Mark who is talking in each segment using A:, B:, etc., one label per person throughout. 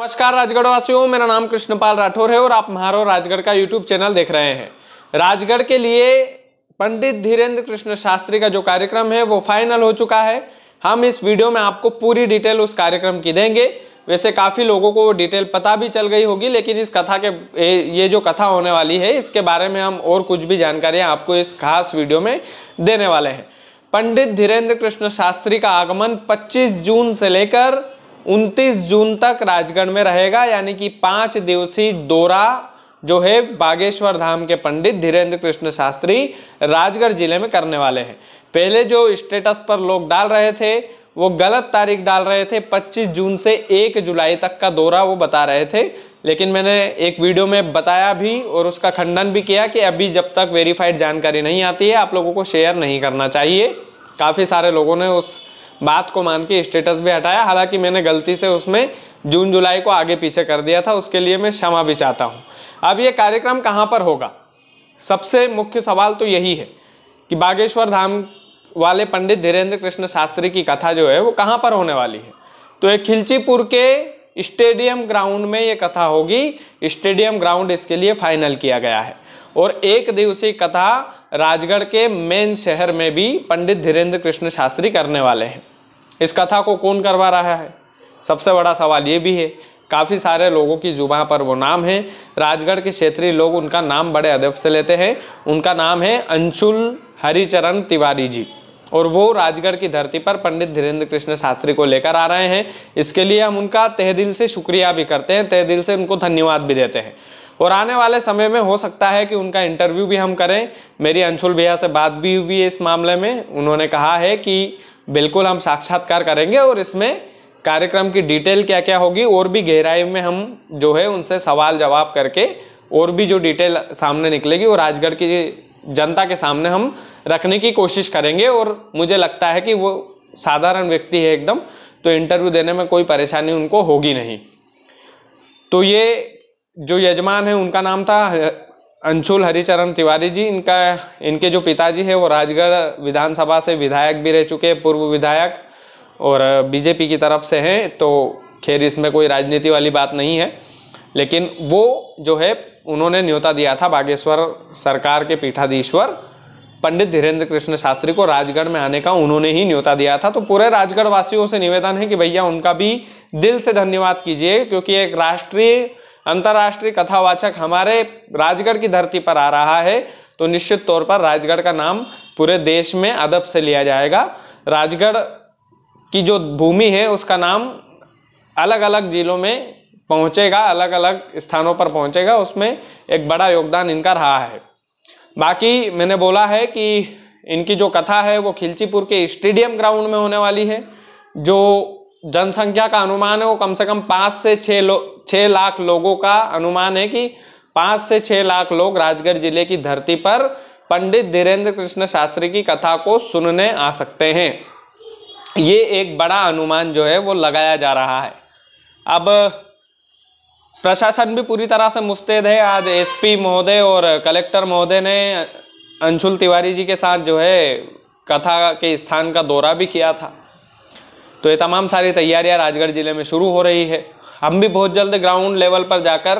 A: नमस्कार राजगढ़ वासियों मेरा नाम कृष्णपाल राठौर है और आप महारो राजगढ़ का यूट्यूब चैनल देख रहे हैं राजगढ़ के लिए पंडित धीरेन्द्र कृष्ण शास्त्री का जो कार्यक्रम है वो फाइनल हो चुका है हम इस वीडियो में आपको पूरी डिटेल उस कार्यक्रम की देंगे वैसे काफ़ी लोगों को वो डिटेल पता भी चल गई होगी लेकिन इस कथा के ये जो कथा होने वाली है इसके बारे में हम और कुछ भी जानकारियाँ आपको इस खास वीडियो में देने वाले हैं पंडित धीरेन्द्र कृष्ण शास्त्री का आगमन 25 जून से लेकर उनतीस जून तक राजगढ़ में रहेगा यानी कि पाँच दिवसीय दौरा जो है बागेश्वर धाम के पंडित धीरेन्द्र कृष्ण शास्त्री राजगढ़ जिले में करने वाले हैं पहले जो स्टेटस पर लोग डाल रहे थे वो गलत तारीख डाल रहे थे 25 जून से 1 जुलाई तक का दौरा वो बता रहे थे लेकिन मैंने एक वीडियो में बताया भी और उसका खंडन भी किया कि अभी जब तक वेरीफाइड जानकारी नहीं आती है आप लोगों को शेयर नहीं करना चाहिए काफ़ी सारे लोगों ने उस बात को मान के स्टेटस भी हटाया हालांकि मैंने गलती से उसमें जून जुलाई को आगे पीछे कर दिया था उसके लिए मैं क्षमा भी चाहता हूँ अब ये कार्यक्रम कहाँ पर होगा सबसे मुख्य सवाल तो यही है कि बागेश्वर धाम वाले पंडित धीरेन्द्र कृष्ण शास्त्री की कथा जो है वो कहाँ पर होने वाली है तो ये खिलचीपुर के स्टेडियम ग्राउंड में ये कथा होगी स्टेडियम ग्राउंड इसके लिए फाइनल किया गया है और एक दिवसीय कथा राजगढ़ के मेन शहर में भी पंडित धीरेन्द्र कृष्ण शास्त्री करने वाले हैं इस कथा को कौन करवा रहा है सबसे बड़ा सवाल ये भी है काफ़ी सारे लोगों की जुबा पर वो नाम है राजगढ़ के क्षेत्रीय लोग उनका नाम बड़े अदब से लेते हैं उनका नाम है अंशुल हरिचरण तिवारी जी और वो राजगढ़ की धरती पर पंडित धीरेन्द्र कृष्ण शास्त्री को लेकर आ रहे हैं इसके लिए हम उनका तह दिल से शुक्रिया भी करते हैं तह दिल से उनको धन्यवाद भी देते हैं और आने वाले समय में हो सकता है कि उनका इंटरव्यू भी हम करें मेरी अंशुल भैया से बात भी हुई है इस मामले में उन्होंने कहा है कि बिल्कुल हम साक्षात्कार करेंगे और इसमें कार्यक्रम की डिटेल क्या क्या होगी और भी गहराई में हम जो है उनसे सवाल जवाब करके और भी जो डिटेल सामने निकलेगी वो राजगढ़ की जनता के सामने हम रखने की कोशिश करेंगे और मुझे लगता है कि वो साधारण व्यक्ति है एकदम तो इंटरव्यू देने में कोई परेशानी उनको होगी नहीं तो ये जो यजमान है उनका नाम था अंशुल हरिचरण तिवारी जी इनका इनके जो पिताजी है वो राजगढ़ विधानसभा से विधायक भी रह चुके हैं पूर्व विधायक और बीजेपी की तरफ से हैं तो खैर इसमें कोई राजनीति वाली बात नहीं है लेकिन वो जो है उन्होंने न्योता दिया था बागेश्वर सरकार के पीठाधीश्वर पंडित धीरेन्द्र कृष्ण शास्त्री को राजगढ़ में आने का उन्होंने ही न्योता दिया था तो पूरे राजगढ़ वासियों से निवेदन है कि भैया उनका भी दिल से धन्यवाद कीजिए क्योंकि एक राष्ट्रीय अंतर्राष्ट्रीय कथावाचक हमारे राजगढ़ की धरती पर आ रहा है तो निश्चित तौर पर राजगढ़ का नाम पूरे देश में अदब से लिया जाएगा राजगढ़ की जो भूमि है उसका नाम अलग अलग जिलों में पहुंचेगा अलग अलग स्थानों पर पहुंचेगा उसमें एक बड़ा योगदान इनका रहा है बाकी मैंने बोला है कि इनकी जो कथा है वो खिलचीपुर के स्टेडियम ग्राउंड में होने वाली है जो जनसंख्या का अनुमान है वो कम से कम पाँच से छः लोग छः लाख लोगों का अनुमान है कि पाँच से छः लाख लोग राजगढ़ जिले की धरती पर पंडित धीरेन्द्र कृष्ण शास्त्री की कथा को सुनने आ सकते हैं ये एक बड़ा अनुमान जो है वो लगाया जा रहा है अब प्रशासन भी पूरी तरह से मुस्तैद है आज एसपी महोदय और कलेक्टर महोदय ने अंशुल तिवारी जी के साथ जो है कथा के स्थान का दौरा भी किया था तो ये तमाम सारी तैयारियां राजगढ़ ज़िले में शुरू हो रही है हम भी बहुत जल्द ग्राउंड लेवल पर जाकर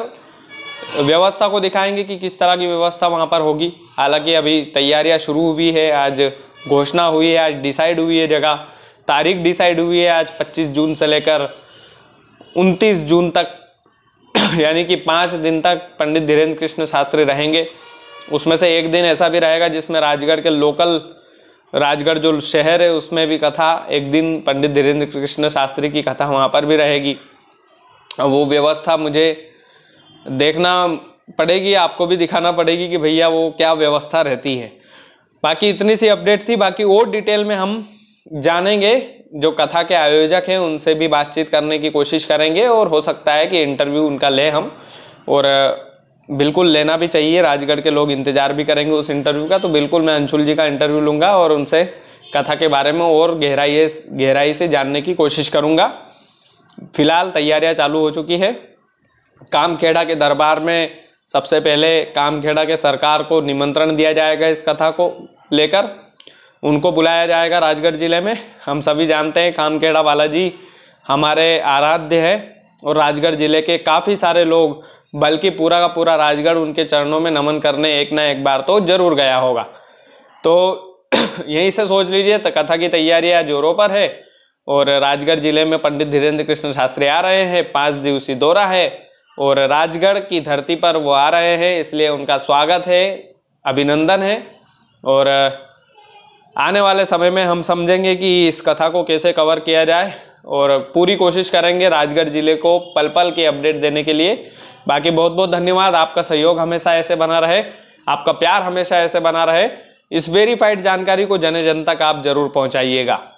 A: व्यवस्था को दिखाएंगे कि किस तरह की व्यवस्था वहाँ पर होगी हालांकि अभी तैयारियाँ शुरू हुई है आज घोषणा हुई है आज डिसाइड हुई है जगह तारीख डिसाइड हुई है आज 25 जून से लेकर 29 जून तक यानी कि पाँच दिन तक पंडित धीरेन्द्र कृष्ण शास्त्री रहेंगे उसमें से एक दिन ऐसा भी रहेगा जिसमें राजगढ़ के लोकल राजगढ़ जो शहर है उसमें भी कथा एक दिन पंडित धीरेन्द्र कृष्ण शास्त्री की कथा वहाँ पर भी रहेगी वो व्यवस्था मुझे देखना पड़ेगी आपको भी दिखाना पड़ेगी कि भैया वो क्या व्यवस्था रहती है बाकी इतनी सी अपडेट थी बाकी और डिटेल में हम जानेंगे जो कथा के आयोजक हैं उनसे भी बातचीत करने की कोशिश करेंगे और हो सकता है कि इंटरव्यू उनका लें हम और बिल्कुल लेना भी चाहिए राजगढ़ के लोग इंतजार भी करेंगे उस इंटरव्यू का तो बिल्कुल मैं अंशुल जी का इंटरव्यू लूँगा और उनसे कथा के बारे में और गहराई गहराई से जानने की कोशिश करूँगा फिलहाल तैयारियाँ चालू हो चुकी है कामखेड़ा के दरबार में सबसे पहले कामखेड़ा के सरकार को निमंत्रण दिया जाएगा इस कथा को लेकर उनको बुलाया जाएगा राजगढ़ ज़िले में हम सभी जानते हैं कामखेड़ा बालाजी हमारे आराध्य है और राजगढ़ ज़िले के काफ़ी सारे लोग बल्कि पूरा का पूरा राजगढ़ उनके चरणों में नमन करने एक ना एक बार तो जरूर गया होगा तो यहीं से सोच लीजिए तो कथा की तैयारियां जोरों पर है और राजगढ़ जिले में पंडित धीरेन्द्र कृष्ण शास्त्री आ रहे हैं पाँच दिवसीय दौरा है और राजगढ़ की धरती पर वो आ रहे हैं इसलिए उनका स्वागत है अभिनंदन है और आने वाले समय में हम समझेंगे कि इस कथा को कैसे कवर किया जाए और पूरी कोशिश करेंगे राजगढ़ ज़िले को पल पल के अपडेट देने के लिए बाकी बहुत बहुत धन्यवाद आपका सहयोग हमेशा ऐसे बना रहे आपका प्यार हमेशा ऐसे बना रहे इस वेरीफाइड जानकारी को जन जन तक आप जरूर पहुंचाइएगा